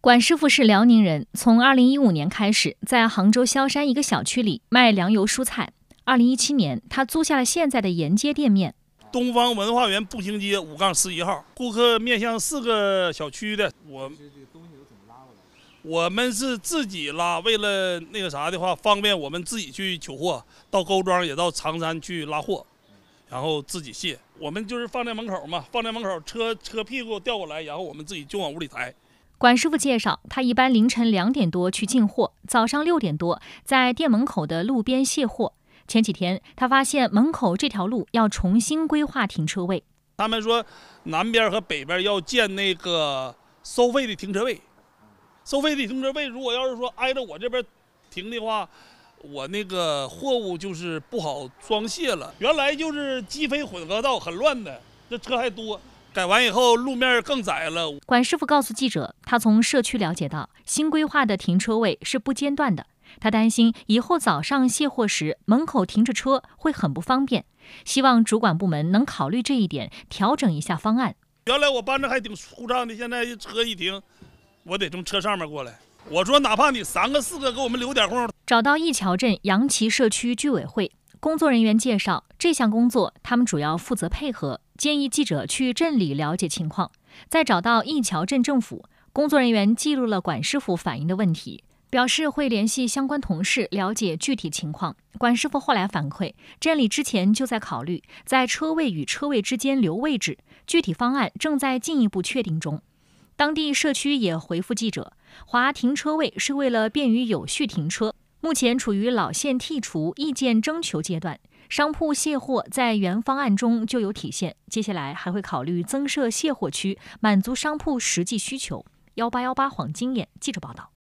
管师傅是辽宁人，从二零一五年开始，在杭州萧山一个小区里卖粮油蔬菜。二零一七年，他租下了现在的沿街店面，东方文化园步行街五杠十一号。顾客面向四个小区的。我，我们是自己拉，为了那个啥的话，方便我们自己去取货。到高庄也到长山去拉货，然后自己卸。我们就是放在门口嘛，放在门口，车车屁股调过来，然后我们自己就往屋里抬。管师傅介绍，他一般凌晨两点多去进货，早上六点多在店门口的路边卸货。前几天，他发现门口这条路要重新规划停车位。他们说，南边和北边要建那个收费的停车位。收费的停车位如果要是说挨着我这边停的话，我那个货物就是不好装卸了。原来就是机非混合道，很乱的，这车还多。改完以后，路面更窄了。管师傅告诉记者，他从社区了解到，新规划的停车位是不间断的。他担心以后早上卸货时，门口停着车会很不方便，希望主管部门能考虑这一点，调整一下方案。原来我搬着还挺舒畅的，现在车一停，我得从车上面过来。我说，哪怕你三个四个给我们留点空。找到义桥镇杨旗社区居委会，工作人员介绍，这项工作他们主要负责配合。建议记者去镇里了解情况，再找到义桥镇政府工作人员记录了管师傅反映的问题，表示会联系相关同事了解具体情况。管师傅后来反馈，镇里之前就在考虑在车位与车位之间留位置，具体方案正在进一步确定中。当地社区也回复记者，划停车位是为了便于有序停车。目前处于老线剔除、意见征求阶段，商铺卸货在原方案中就有体现。接下来还会考虑增设卸货区，满足商铺实际需求。幺八幺八黄金眼记者报道。